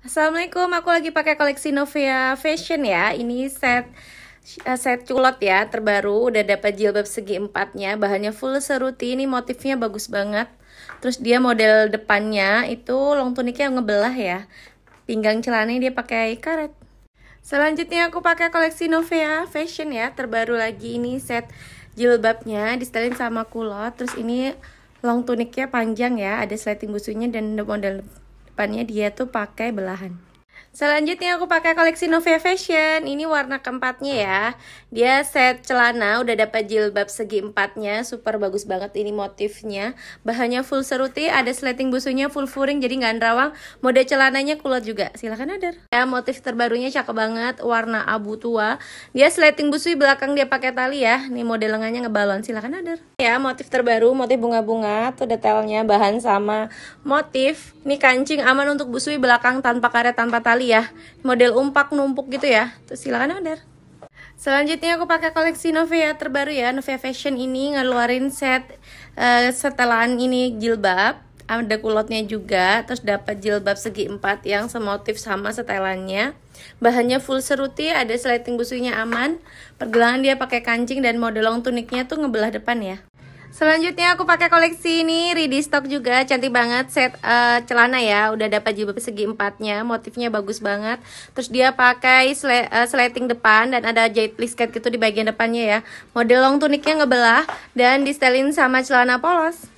Assalamualaikum, aku lagi pakai koleksi Novia Fashion ya. Ini set eh, set culot ya terbaru udah dapat jilbab segi empatnya bahannya full seruti ini motifnya bagus banget terus dia model depannya itu long tuniknya ngebelah ya pinggang celananya dia pakai karet selanjutnya aku pakai koleksi Novea Fashion ya terbaru lagi ini set jilbabnya distelin sama kulot terus ini long tuniknya panjang ya ada sliding busunya dan model depannya dia tuh pakai belahan Selanjutnya aku pakai koleksi Novia Fashion. Ini warna keempatnya ya. Dia set celana udah dapat jilbab segi empatnya, super bagus banget ini motifnya. Bahannya full seruti, ada sleting busunya full furing jadi nggak nerawang. Mode celananya kulot juga. Silahkan order. Ya, motif terbarunya cakep banget, warna abu tua. Dia sleting busui belakang dia pakai tali ya. Nih mode lengannya ngebalon. Silahkan order. Ya, motif terbaru, motif bunga-bunga, tuh detailnya bahan sama motif. Ini kancing aman untuk busui belakang tanpa karet tanpa tali kali ya model umpak numpuk gitu ya tuh silakan order Selanjutnya aku pakai koleksi Novia terbaru ya Novia Fashion ini ngeluarin set uh, setelan ini jilbab ada kulotnya juga terus dapat jilbab segi empat yang semotif sama setelannya bahannya full seruti ada sliding busunya aman pergelangan dia pakai kancing dan model modelong tuniknya tuh ngebelah depan ya Selanjutnya aku pakai koleksi ini ready stock juga cantik banget set uh, celana ya udah dapat jilbab segi empatnya motifnya bagus banget terus dia pakai sle uh, sleting depan dan ada jahit plisket gitu di bagian depannya ya model long tuniknya ngebelah dan distelin sama celana polos